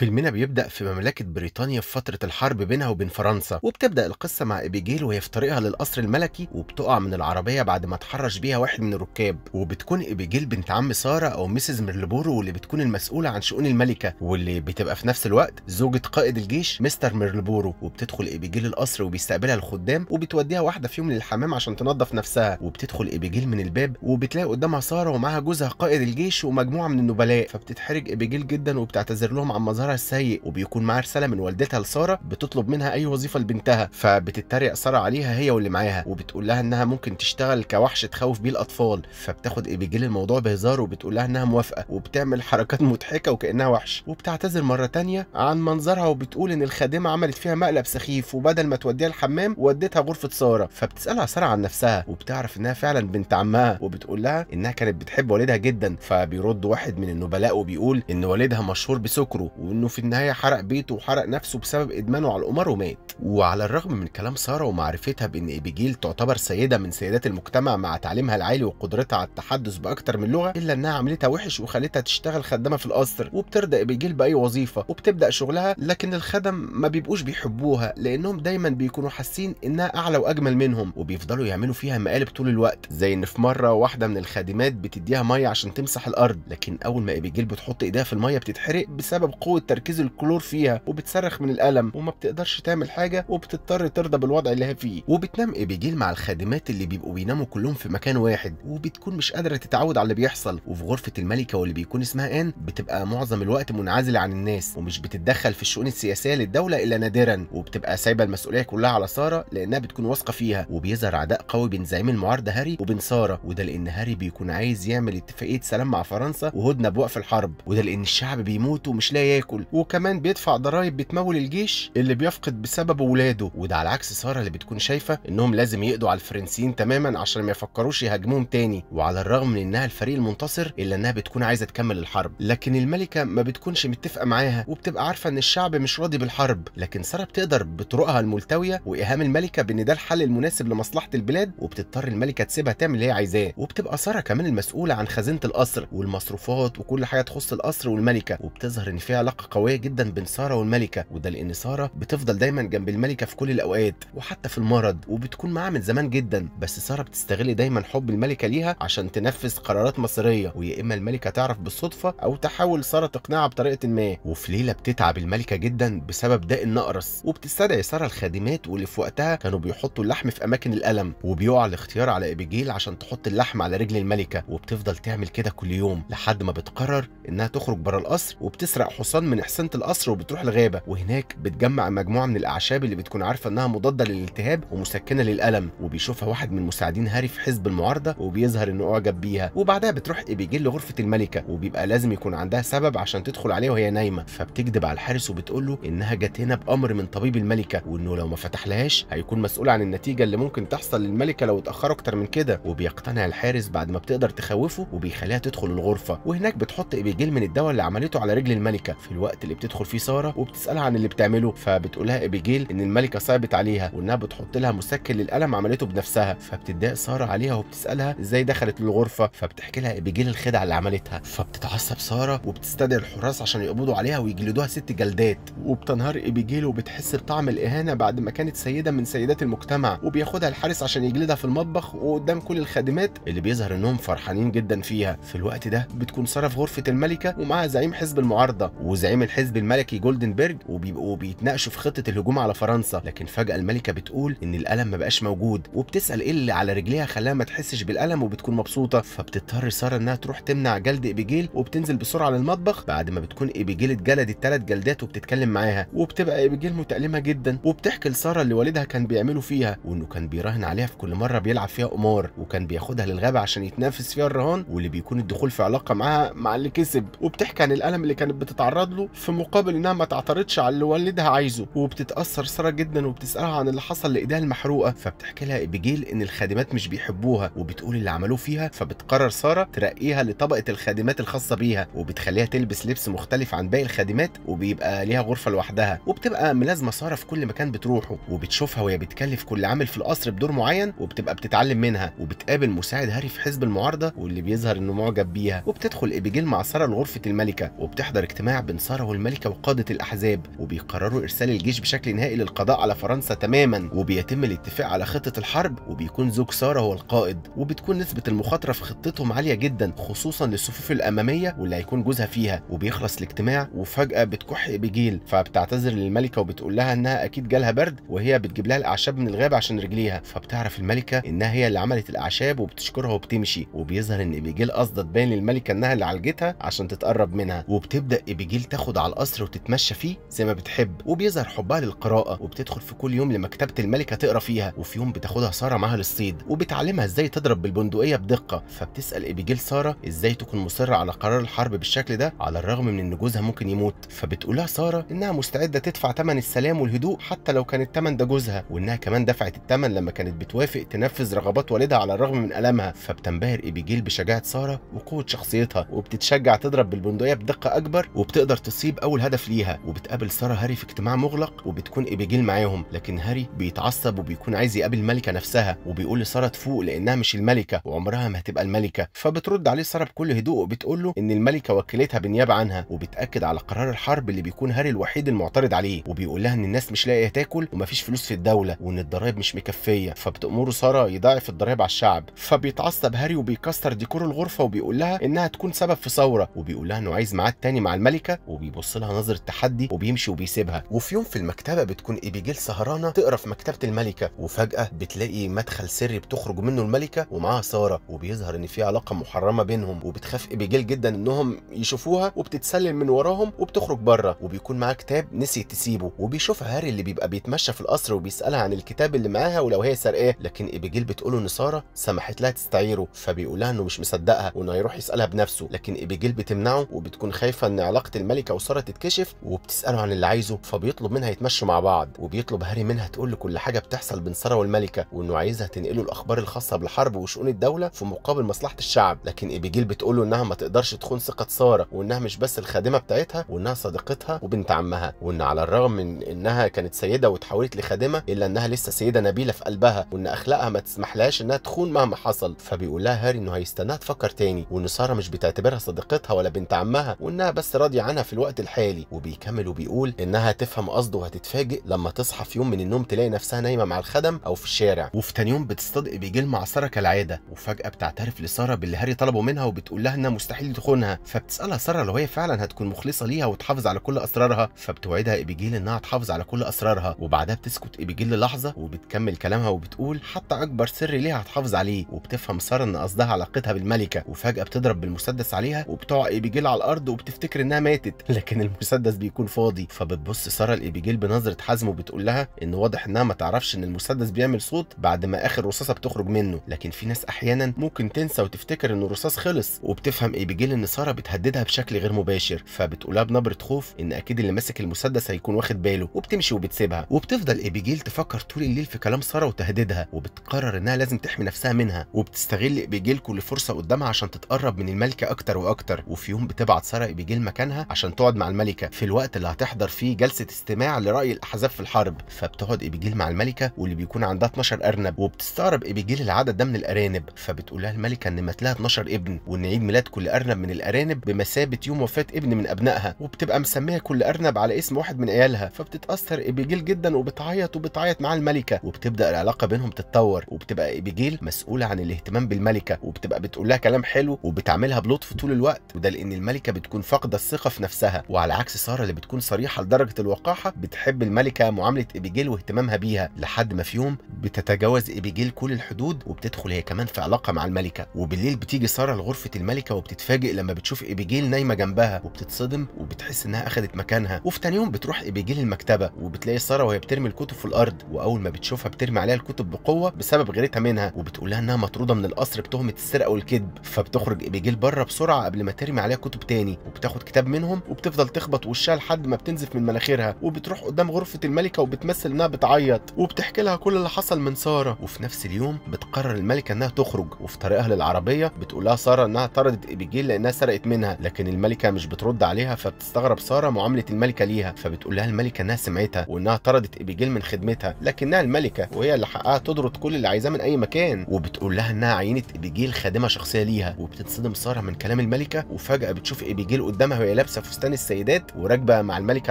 فيلمنا بيبدأ في مملكة بريطانيا في فترة الحرب بينها وبين فرنسا وبتبدأ القصة مع إبيجيل وهي في طريقها للقصر الملكي وبتقع من العربية بعد ما اتحرش بيها واحد من الركاب وبتكون إبيجيل بنت عم سارة أو ميسز ميرلبورو واللي بتكون المسؤولة عن شؤون الملكة واللي بتبقى في نفس الوقت زوجة قائد الجيش مستر ميرلبورو وبتدخل إبيجيل القصر وبيستقبلها الخدام وبتوديها واحدة فيهم للحمام عشان تنظف نفسها وبتدخل إبيجيل من الباب وبتلاقي قدامها سارة ومعاها جوزها قائد الجيش ومجموعة من النبلاء فبتتحرج إبيجيل جدا وبتعتذر لهم عن مظهرها وضعها السيء وبيكون معاها رساله من والدتها لساره بتطلب منها اي وظيفه لبنتها فبتتريق ساره عليها هي واللي معاها وبتقول لها انها ممكن تشتغل كوحش تخوف بيه الاطفال فبتاخد ابيجيل إيه، الموضوع بهزار وبتقول لها انها موافقه وبتعمل حركات مضحكه وكانها وحش وبتعتذر مره تانية عن منظرها وبتقول ان الخادمه عملت فيها مقلب سخيف وبدل ما توديها الحمام ودتها غرفه ساره فبتسالها ساره عن نفسها وبتعرف انها فعلا بنت عمها وبتقول لها انها كانت بتحب والدها جدا فبيرد واحد من النبلاء وبيقول ان والدها مشهور بسكره وان انه في النهايه حرق بيته وحرق نفسه بسبب ادمانه على القمار ومات وعلى الرغم من كلام ساره ومعرفتها بان ابيجيل تعتبر سيده من سيدات المجتمع مع تعليمها العالي وقدرتها على التحدث باكثر من لغه الا انها عملتها وحش وخلتها تشتغل خدامه في القصر وبترضى ابيجيل باي وظيفه وبتبدا شغلها لكن الخدم ما بيبقوش بيحبوها لانهم دايما بيكونوا حاسين انها اعلى واجمل منهم وبيفضلوا يعملوا فيها مقالب طول الوقت زي ان في مره واحده من الخادمات بتديها ميه عشان تمسح الارض لكن اول ما ابيجيل بتحط ايديها في الميه بتتحرق بسبب قوه قوه تركيز الكلور فيها وبتصرخ من الالم وما بتقدرش تعمل حاجه وبتضطر ترضى بالوضع اللي هي فيه وبتنام ابيجيل مع الخادمات اللي بيبقوا بيناموا كلهم في مكان واحد وبتكون مش قادره تتعود على اللي بيحصل وفي غرفه الملكه واللي بيكون اسمها ان بتبقى معظم الوقت منعزله عن الناس ومش بتتدخل في الشؤون السياسيه للدوله الا نادرا وبتبقى سايبه المسؤوليه كلها على ساره لانها بتكون واثقه فيها وبيظهر عداء قوي بين زعيم المعارضه هاري وبين ساره وده لان هاري بيكون عايز يعمل اتفاقيه سلام مع فرنسا وهدنه بوقف الحرب وده لان الشعب بيموت ومش لاقي بياكل وكمان بيدفع ضرائب بتمول الجيش اللي بيفقد بسبب ولاده وده على عكس ساره اللي بتكون شايفه انهم لازم يقضوا على الفرنسيين تماما عشان ما يفكروش يهاجموهم تاني وعلى الرغم من انها الفريق المنتصر الا انها بتكون عايزه تكمل الحرب لكن الملكه ما بتكونش متفقه معاها وبتبقى عارفه ان الشعب مش راضي بالحرب لكن ساره بتقدر بطرقها الملتويه وايهام الملكه بان ده الحل المناسب لمصلحه البلاد وبتضطر الملكه تسيبها تعمل اللي هي عايزاه وبتبقى ساره كمان المسؤوله عن خزينه القصر والمصروفات وكل حاجه تخص القصر والملكه وبتظهر ان في علاقه علاقه قويه جدا بين ساره والملكه وده لان ساره بتفضل دايما جنب الملكه في كل الاوقات وحتى في المرض وبتكون معاها من زمان جدا بس ساره بتستغل دايما حب الملكه ليها عشان تنفذ قرارات مصيريه ويا اما الملكه تعرف بالصدفه او تحاول ساره تقنعها بطريقه ما وفي ليله بتتعب الملكه جدا بسبب داء النقرس وبتستدعي ساره الخادمات واللي في وقتها كانوا بيحطوا اللحم في اماكن الالم وبيقع الاختيار على ابيجيل عشان تحط اللحم على رجل الملكه وبتفضل تعمل كده كل يوم لحد ما بتقرر انها تخرج بره القصر وبتسرق حصان من حصينه القصر وبتروح الغابه وهناك بتجمع مجموعه من الاعشاب اللي بتكون عارفه انها مضاده للالتهاب ومسكنه للالم وبيشوفها واحد من مساعدين هاري في حزب المعارضه وبيظهر انه اعجب بيها وبعدها بتروح ابيجيل لغرفه الملكه وبيبقى لازم يكون عندها سبب عشان تدخل عليه وهي نايمه فبتكذب على الحارس وبتقول له انها جت هنا بامر من طبيب الملكه وانه لو ما فتحلهاش هيكون مسؤول عن النتيجه اللي ممكن تحصل للملكه لو اتاخروا اكتر من كده وبيقتنع الحارس بعد ما بتقدر تخوفه وبيخليها تدخل الغرفه وهناك بتحط ابيجيل من الدواء اللي عملته على رجل الملكه في الوقت اللي بتدخل فيه ساره وبتسالها عن اللي بتعمله فبتقولها ابيجيل ان الملكه صعبت عليها وانها بتحط لها مسكن للالم عملته بنفسها فبتضايق ساره عليها وبتسالها ازاي دخلت للغرفه فبتحكي لها ابيجيل الخدعه اللي عملتها فبتتعصب ساره وبتستدعي الحراس عشان يقبضوا عليها ويجلدوها ست جلدات وبتنهار ابيجيل وبتحس بطعم الاهانه بعد ما كانت سيده من سيدات المجتمع وبياخدها الحارس عشان يجلدها في المطبخ وقدام كل الخادمات اللي بيظهر انهم فرحانين جدا فيها في الوقت ده بتكون ساره في غرفه الملكه ومعاها زعيم حزب المعارضه وزعيم زعيم الحزب الملكي جولدنبرج وبيبقوا بيتناقشوا في خطه الهجوم على فرنسا لكن فجاه الملكه بتقول ان الالم ما بقاش موجود وبتسال ايه اللي على رجليها خلاها ما تحسش بالالم وبتكون مبسوطه فبتضطر ساره انها تروح تمنع جلد ابيجيل وبتنزل بسرعه للمطبخ بعد ما بتكون ابيجيل اتجلدت ثلاث جلدات وبتتكلم معاها وبتبقى ابيجيل متالمه جدا وبتحكي لساره اللي والدها كان بيعمله فيها وانه كان بيراهن عليها في كل مره بيلعب فيها قمار وكان بياخدها للغابه عشان يتنافس فيها الرهان واللي بيكون الدخول في علاقه معاها مع اللي كسب وبتحكي عن الالم اللي كانت بتتعرض له له في مقابل انها ما تعترضش على اللي والدها عايزه وبتتاثر ساره جدا وبتسالها عن اللي حصل لايديها المحروقه فبتحكي لها ابيجيل ان الخادمات مش بيحبوها وبتقول اللي عملوه فيها فبتقرر ساره ترقيها لطبقه الخادمات الخاصه بيها وبتخليها تلبس لبس مختلف عن باقي الخادمات وبيبقى ليها غرفه لوحدها وبتبقى ملازمه ساره في كل مكان بتروحه وبتشوفها وهي بتكلف كل عامل في القصر بدور معين وبتبقى بتتعلم منها وبتقابل مساعد هاري في حزب المعارضه واللي بيظهر انه معجب بيها وبتدخل ابيجيل مع ساره لغرفه الملكه وبتحضر اجتماع بين حاصره الملكة وقادة الأحزاب وبيقرروا إرسال الجيش بشكل نهائي للقضاء على فرنسا تماما وبيتم الاتفاق على خطة الحرب وبيكون زوج سارة هو القائد وبتكون نسبة المخاطرة في خطتهم عالية جدا خصوصا للصفوف الأمامية واللي هيكون جوزها فيها وبيخلص الاجتماع وفجأة بتكح بجيل فبتعتذر للملكة وبتقول لها إنها أكيد جالها برد وهي بتجيب لها الأعشاب من الغابة عشان رجليها فبتعرف الملكة إنها هي اللي عملت الأعشاب وبتشكرها وبتمشي وبيظهر إن بيجيل قصدت تبان للملكة إنها اللي عالجتها عشان تتقرب منها وبتبدأ بيجيل تاخد على القصر وتتمشى فيه زي ما بتحب وبيظهر حبها للقراءه وبتدخل في كل يوم لمكتبه الملكه تقرا فيها وفي يوم بتاخدها ساره معاها للصيد وبتعلمها ازاي تضرب بالبندقيه بدقه فبتسال ابيجيل ساره ازاي تكون مصره على قرار الحرب بالشكل ده على الرغم من ان جوزها ممكن يموت فبتقولها ساره انها مستعده تدفع ثمن السلام والهدوء حتى لو كان الثمن ده جوزها وانها كمان دفعت الثمن لما كانت بتوافق تنفذ رغبات والدها على الرغم من ألمها فبتنبهر ابيجيل بشجاعه ساره وقوه شخصيتها وبتتشجع تضرب بالبندقيه بدقه اكبر وبتقدر تصيب اول هدف ليها وبتقابل ساره هاري في اجتماع مغلق وبتكون ابيجيل معاهم لكن هاري بيتعصب وبيكون عايز يقابل الملكه نفسها وبيقول لساره تفوق لانها مش الملكه وعمرها ما هتبقى الملكه فبترد عليه ساره بكل هدوء وبتقول له ان الملكه وكلتها بالنيابه عنها وبتاكد على قرار الحرب اللي بيكون هاري الوحيد المعترض عليه وبيقول لها ان الناس مش لاقيه تاكل ومفيش فلوس في الدوله وان الضرايب مش مكفيه فبتامره ساره يضاعف الضرايب على الشعب فبيتعصب هاري وبيكسر ديكور الغرفه وبيقول لها انها تكون سبب في ثوره وبيقول لها انه عايز ميعاد تاني مع الملكه وبيبص لها نظره تحدي وبيمشي وبيسيبها وفي يوم في المكتبه بتكون ابيجيل سهرانه تقرا في مكتبه الملكه وفجاه بتلاقي مدخل سري بتخرج منه الملكه ومعاها ساره وبيظهر ان في علاقه محرمه بينهم وبتخاف ابيجيل جدا انهم يشوفوها وبتتسلل من وراهم وبتخرج بره وبيكون معاها كتاب نسي تسيبه وبيشوف هاري اللي بيبقى بيتمشى في القصر وبيسالها عن الكتاب اللي معاها ولو هي سرقاه لكن ابيجيل بتقوله ان ساره سمحت لها تستعيره فبيقولها انه مش مصدقها وانه هيروح يسالها بنفسه لكن ابيجيل بتمنعه وبتكون خايفه ان علاقه الملكه هاري يعني وسارة تتكشف وبتساله عن اللي عايزه فبيطلب منها يتمشوا مع بعض وبيطلب هاري منها تقول له كل حاجه بتحصل بين ساره والملكه وانه عايزها تنقله الاخبار الخاصه بالحرب وشؤون الدوله في مقابل مصلحه الشعب لكن ابيجيل بتقول له انها ما تقدرش تخون ثقه ساره وانها مش بس الخادمه بتاعتها وانها صديقتها وبنت عمها وان على الرغم من انها كانت سيده وتحولت لخادمه الا انها لسه سيده نبيله في قلبها وان اخلاقها ما تسمحلهاش انها تخون مهما حصل فبيقول لها هاري انه هيستناها تفكر تاني وان ساره مش بتعتبرها صديقتها ولا بنت عمها وانها بس راضيه عنها في الوقت الحالي وبيكمل وبيقول انها تفهم قصده وهتتفاجئ لما تصحى في يوم من النوم تلاقي نفسها نايمه مع الخدم او في الشارع وفي تاني يوم بتصطدق بجيل مع ساره كالعاده وفجاه بتعترف لساره باللي هاري طلبه منها وبتقول لها انها مستحيل تخونها فبتسالها ساره لو هي فعلا هتكون مخلصه ليها وتحافظ على كل اسرارها فبتوعدها ابيجيل انها تحافظ على كل اسرارها وبعدها بتسكت ابيجيل للحظه وبتكمل كلامها وبتقول حتى اكبر سر ليها هتحافظ عليه وبتفهم ساره ان قصدها علاقتها بالملكه وفجاه بتضرب بالمسدس عليها وبتقع ابيجيل على الارض وبتفتكر انها ماتت لكن المسدس بيكون فاضي فبتبص ساره لابيجيل بنظره حزم وبتقول لها ان واضح انها ما تعرفش ان المسدس بيعمل صوت بعد ما اخر رصاصه بتخرج منه لكن في ناس احيانا ممكن تنسى وتفتكر ان الرصاص خلص وبتفهم ابيجيل ان ساره بتهددها بشكل غير مباشر فبتقولها بنبره خوف ان اكيد اللي ماسك المسدس هيكون واخد باله وبتمشي وبتسيبها وبتفضل ابيجيل تفكر طول الليل في كلام ساره وتهديدها وبتقرر انها لازم تحمي نفسها منها وبتستغل ابيجيل كل فرصه قدامها عشان تتقرب من الملكه اكتر واكتر وفي يوم بتبعت ساره ابيجيل مكانها عشان عشان تقعد مع الملكه في الوقت اللي هتحضر فيه جلسه استماع لراي الاحزاب في الحرب فبتقعد ابيجيل مع الملكه واللي بيكون عندها 12 ارنب وبتستغرب ابيجيل العدد ده من الارانب فبتقول لها الملكه ان مات لها 12 ابن وان عيد ميلاد كل ارنب من الارانب بمثابه يوم وفاه ابن من ابنائها وبتبقى مسميه كل ارنب على اسم واحد من عيالها فبتتاثر ابيجيل جدا وبتعيط وبتعيط مع الملكه وبتبدا العلاقه بينهم تتطور وبتبقى ابيجيل مسؤوله عن الاهتمام بالملكه وبتبقى بتقول لها كلام حلو وبتعاملها بلطف طول الوقت وده لان الملكه بتكون فاقده الثقه في نفسها نفسها وعلى عكس ساره اللي بتكون صريحه لدرجه الوقاحه بتحب الملكه معامله ابيجيل واهتمامها بيها لحد ما في يوم بتتجاوز ابيجيل كل الحدود وبتدخل هي كمان في علاقه مع الملكه وبالليل بتيجي ساره لغرفه الملكه وبتتفاجئ لما بتشوف ابيجيل نايمه جنبها وبتتصدم وبتحس انها اخذت مكانها وفي تاني يوم بتروح ابيجيل المكتبه وبتلاقي ساره وهي بترمي الكتب في الارض واول ما بتشوفها بترمي عليها الكتب بقوه بسبب غيرتها منها وبتقول لها انها مطروده من القصر بتهمه السرقه والكذب فبتخرج ابيجيل بره بسرعه قبل ما ترمي عليها كتب تاني وبتاخد كتاب منهم وبتفضل تخبط وشها لحد ما بتنزف من مناخيرها وبتروح قدام غرفه الملكه وبتمثل انها بتعيط وبتحكي لها كل اللي حصل من ساره وفي نفس اليوم بتقرر الملكه انها تخرج وفي طريقها للعربيه بتقول لها ساره انها طردت ابيجيل لانها سرقت منها لكن الملكه مش بترد عليها فبتستغرب ساره معامله الملكه ليها فبتقول لها الملكه انها سمعتها وانها طردت ابيجيل من خدمتها لكنها الملكه وهي اللي حقها تطرد كل اللي عايزاه من اي مكان وبتقول لها انها عينت ابيجيل خادمه شخصيه ليها وبتتصدم ساره من كلام الملكه وفجاه بتشوف ابيجيل قدامها وهي لابسه فستان السيدات وراكبه مع الملكه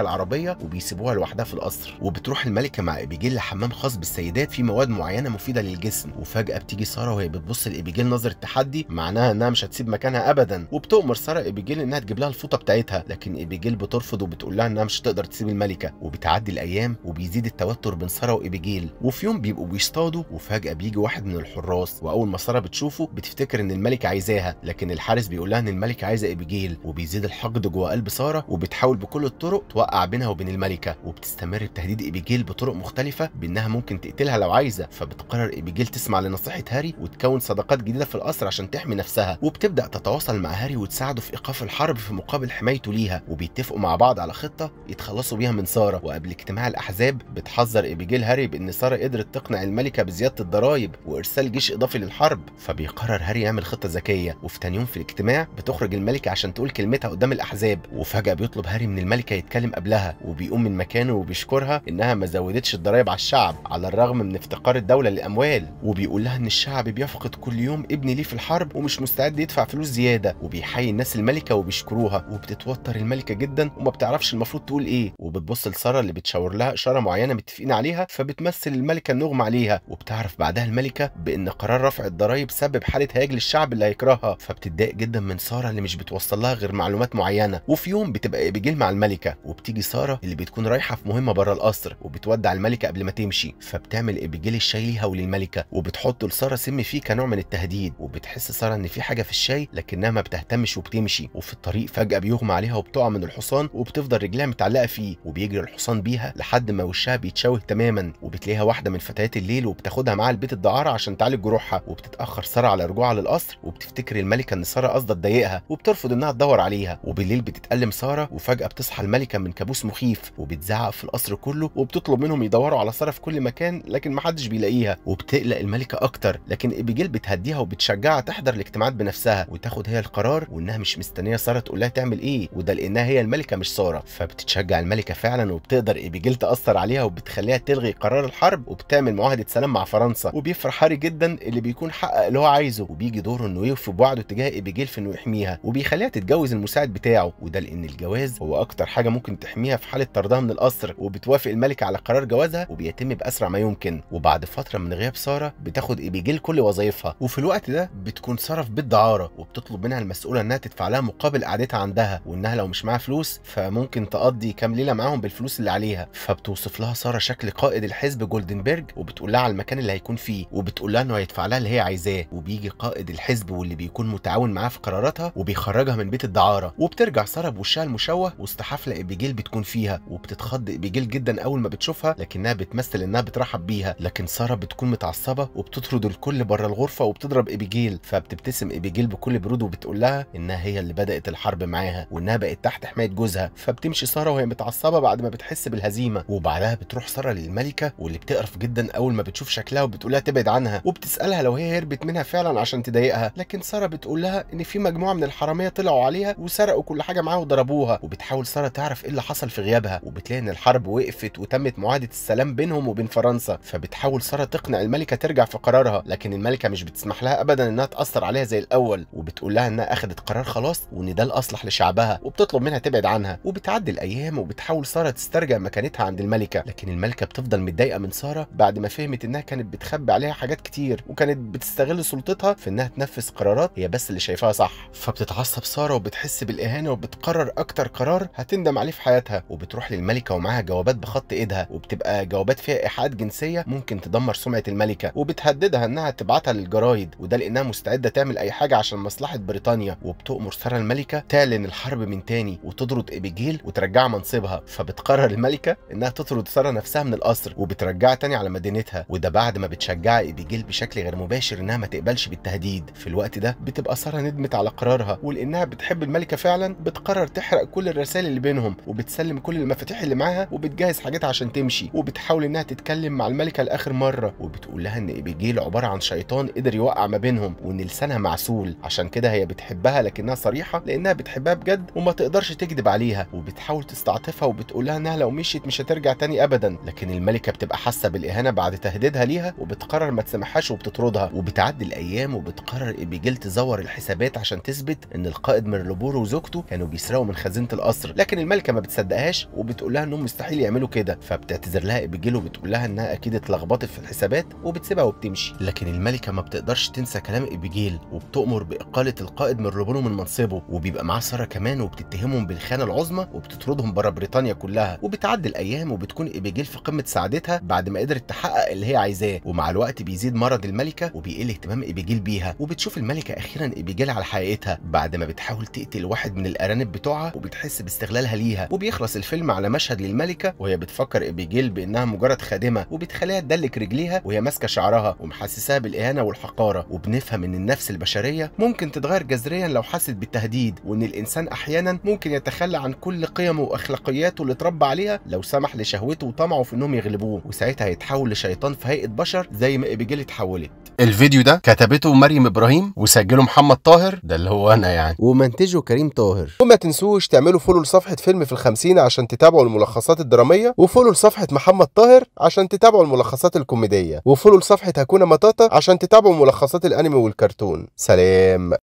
العربيه وبيسيبوها لوحدها في القصر وبتروح الملكه مع ابيجيل لحمام خاص بالسيدات فيه مواد معينه مفيده للجسم وفجاه بتيجي ساره وهي بتبص لابيجيل نظره تحدي معناها انها مش هتسيب مكانها ابدا وبتؤمر ساره ابيجيل انها تجيب لها الفوطه بتاعتها لكن ابيجيل بترفض وبتقول لها انها مش هتقدر تسيب الملكه وبتعدي الايام وبيزيد التوتر بين ساره وابيجيل وفي يوم بيبقوا بيصطادوا وفجاه بيجي واحد من الحراس واول ما ساره بتشوفه بتفتكر ان الملكه عايزاها لكن الحارس بيقول لها ان الملكه عايزه ابيجيل وبيزيد الحقد جوه قلب بساره وبتحاول بكل الطرق توقع بينها وبين الملكه وبتستمر بتهديد ايبيجيل بطرق مختلفه بانها ممكن تقتلها لو عايزه فبتقرر ايبيجيل تسمع لنصيحه هاري وتكون صداقات جديده في القصر عشان تحمي نفسها وبتبدا تتواصل مع هاري وتساعده في ايقاف الحرب في مقابل حمايته ليها وبيتفقوا مع بعض على خطه يتخلصوا بيها من ساره وقبل اجتماع الاحزاب بتحذر ايبيجيل هاري بان ساره قدرت تقنع الملكه بزياده الضرائب وارسال جيش اضافي للحرب فبيقرر هاري يعمل خطه ذكيه وفي تاني يوم في الاجتماع بتخرج الملكه عشان تقول كلمتها قدام الاحزاب وفجاه بيطلب هاري من الملكه يتكلم قبلها وبيقوم من مكانه وبيشكرها انها ما زودتش الضرايب على الشعب على الرغم من افتقار الدوله للاموال وبيقول لها ان الشعب بيفقد كل يوم ابن ليه في الحرب ومش مستعد يدفع فلوس زياده وبيحيي الناس الملكه وبيشكروها وبتتوتر الملكه جدا وما بتعرفش المفروض تقول ايه وبتبص لساره اللي بتشاور لها اشاره معينه متفقين عليها فبتمثل الملكه النغمه عليها وبتعرف بعدها الملكه بان قرار رفع الضرايب سبب حاله هياج للشعب اللي هيكرهها فبتتضايق جدا من ساره اللي مش بتوصل لها غير معلومات معينه وفي يوم بتبقى ابيجيل مع الملكه وبتيجي ساره اللي بتكون رايحه في مهمه بره القصر وبتودع الملكه قبل ما تمشي فبتعمل ابيجيل الشاي ليها وللملكه وبتحط لساره سم فيه كنوع من التهديد وبتحس ساره ان في حاجه في الشاي لكنها ما بتهتمش وبتمشي وفي الطريق فجاه بيغمى عليها وبتقع من الحصان وبتفضل رجلها متعلقه فيه وبيجري الحصان بيها لحد ما وشها بيتشوه تماما وبتلاقيها واحده من فتيات الليل وبتاخدها معاها لبيت الدعاره عشان تعالج جروحها وبتتاخر ساره على رجوعها للقصر وبتفتكر الملكه ان ساره قصده تضايقها وبترفض انها تدور عليها وبالليل بتتقلب بتكلم ساره وفجاه بتصحى الملكه من كابوس مخيف وبتزعق في القصر كله وبتطلب منهم يدوروا على ساره في كل مكان لكن محدش بيلاقيها وبتقلق الملكه اكتر لكن ابيجيل بتهديها وبتشجعها تحضر الاجتماعات بنفسها وتاخد هي القرار وانها مش مستنيه ساره تقول لها تعمل ايه وده لانها هي الملكه مش ساره فبتتشجع الملكه فعلا وبتقدر ابيجيل تاثر عليها وبتخليها تلغي قرار الحرب وبتعمل معاهده سلام مع فرنسا وبيفرح هاري جدا اللي بيكون حقق اللي هو عايزه وبيجي دوره انه يوفي بوعده تجاه ابيجيل في انه يحميها وبيخليها تتجوز المساعد بتاعه وده ان الجواز هو اكتر حاجه ممكن تحميها في حاله طردها من القصر وبتوافق الملكه على قرار جوازها وبيتم باسرع ما يمكن وبعد فتره من غياب ساره بتاخد ايبيجيل كل وظايفها وفي الوقت ده بتكون ساره في بيت دعاره وبتطلب منها المسؤوله انها تدفع لها مقابل قعدتها عندها وانها لو مش معاها فلوس فممكن تقضي كام ليله معاهم بالفلوس اللي عليها فبتوصف لها ساره شكل قائد الحزب جولدنبرج وبتقول لها على المكان اللي هيكون فيه وبتقول لها انه هيدفع لها اللي هي عايزاه وبيجي قائد الحزب واللي بيكون متعاون معاه في قراراتها وبيخرجها من بيت الدعاره وبترجع ساره بوشها المشوه وسط حفله ابيجيل بتكون فيها وبتتخض ابيجيل جدا اول ما بتشوفها لكنها بتمثل انها بترحب بيها لكن ساره بتكون متعصبه وبتطرد الكل بره الغرفه وبتضرب ابيجيل فبتبتسم ابيجيل بكل برود وبتقول لها انها هي اللي بدات الحرب معاها وانها بقت تحت حمايه جوزها فبتمشي ساره وهي متعصبه بعد ما بتحس بالهزيمه وبعدها بتروح ساره للملكه واللي بتقرف جدا اول ما بتشوف شكلها لها تبعد عنها وبتسالها لو هي هربت منها فعلا عشان تضايقها لكن ساره بتقول لها ان في مجموعه من الحراميه طلعوا عليها وسرقوا كل حاجه معاها ضربوها وبتحاول ساره تعرف ايه اللي حصل في غيابها وبتلاقي ان الحرب وقفت وتمت معاهده السلام بينهم وبين فرنسا فبتحاول ساره تقنع الملكه ترجع في قرارها لكن الملكه مش بتسمح لها ابدا انها تاثر عليها زي الاول وبتقول لها انها اخذت قرار خلاص وان ده الاصلح لشعبها وبتطلب منها تبعد عنها وبتعدي الايام وبتحاول ساره تسترجع مكانتها عند الملكه لكن الملكه بتفضل متضايقه من ساره بعد ما فهمت انها كانت بتخبي عليها حاجات كتير وكانت بتستغل سلطتها في انها تنفذ قرارات هي بس اللي شايفاها صح فبتتعصب ساره وبتحس بالاهانه وبتقرر تقرر اكتر قرار هتندم عليه في حياتها وبتروح للملكه ومعاها جوابات بخط ايدها وبتبقى جوابات فيها ايحاءات جنسيه ممكن تدمر سمعه الملكه وبتهددها انها تبعتها للجرايد وده لانها مستعده تعمل اي حاجه عشان مصلحه بريطانيا وبتؤمر ساره الملكه تعلن الحرب من تاني وتطرد ابيجيل وترجعها منصبها فبتقرر الملكه انها تطرد ساره نفسها من القصر وبترجعها تاني على مدينتها وده بعد ما بتشجع ابيجيل بشكل غير مباشر انها ما تقبلش بالتهديد في الوقت ده بتبقى ساره ندمت على قرارها ولانها بتحب الملكه فعلا بتقرر بتقرر تحرق كل الرسائل اللي بينهم وبتسلم كل المفاتيح اللي معاها وبتجهز حاجات عشان تمشي وبتحاول انها تتكلم مع الملكه لاخر مره وبتقول لها ان ابيجيل عباره عن شيطان قدر يوقع ما بينهم وان لسانها معسول عشان كده هي بتحبها لكنها صريحه لانها بتحبها بجد وما تقدرش تكذب عليها وبتحاول تستعطفها وبتقول لها انها لو مشيت مش هترجع تاني ابدا لكن الملكه بتبقى حاسه بالاهانه بعد تهديدها ليها وبتقرر ما تسامحهاش وبتطردها وبتعدي الايام وبتقرر ابيجيل تزور الحسابات عشان تثبت ان القائد ميرلوبور وزوجته كانوا بيس يسرقوا من خزينه القصر لكن الملكه ما بتصدقهاش وبتقول لها انهم مستحيل يعملوا كده فبتعتذر لها ابيجيل وبتقول لها انها اكيد اتلخبطت في الحسابات وبتسيبها وبتمشي لكن الملكه ما بتقدرش تنسى كلام ابيجيل وبتامر باقاله القائد من روبونو من منصبه وبيبقى معاه ساره كمان وبتتهمهم بالخيانه العظمى وبتطردهم بره بريطانيا كلها وبتعدي الايام وبتكون ابيجيل في قمه سعادتها بعد ما قدرت تحقق اللي هي عايزاه ومع الوقت بيزيد مرض الملكه وبيقل اهتمام ابيجيل بيها وبتشوف الملكه اخيرا ابيجيل على حقيقتها بعد ما بتحاول تقتل واحد من الارانب بتوعها وبتحس باستغلالها ليها وبيخلص الفيلم على مشهد للملكه وهي بتفكر ابيجيل بانها مجرد خادمه وبتخليها تدلك رجليها وهي ماسكه شعرها ومحسساها بالاهانه والحقاره وبنفهم ان النفس البشريه ممكن تتغير جذريا لو حست بالتهديد وان الانسان احيانا ممكن يتخلى عن كل قيمه واخلاقياته اللي اتربى عليها لو سمح لشهوته وطمعه في انهم يغلبوه وساعتها هيتحول لشيطان في هيئه بشر زي ما ابيجيل اتحولت الفيديو ده كتبته مريم ابراهيم وسجله محمد طاهر ده اللي هو انا يعني ومنتجه كريم طاهر وما تنسوش تعملوا فولو لصفحة فيلم في الخمسين عشان تتابعوا الملخصات الدرامية وفولو لصفحة محمد طاهر عشان تتابعوا الملخصات الكوميدية وفولو لصفحة هكونا مطاطا عشان تتابعوا ملخصات الأنمي والكرتون سلام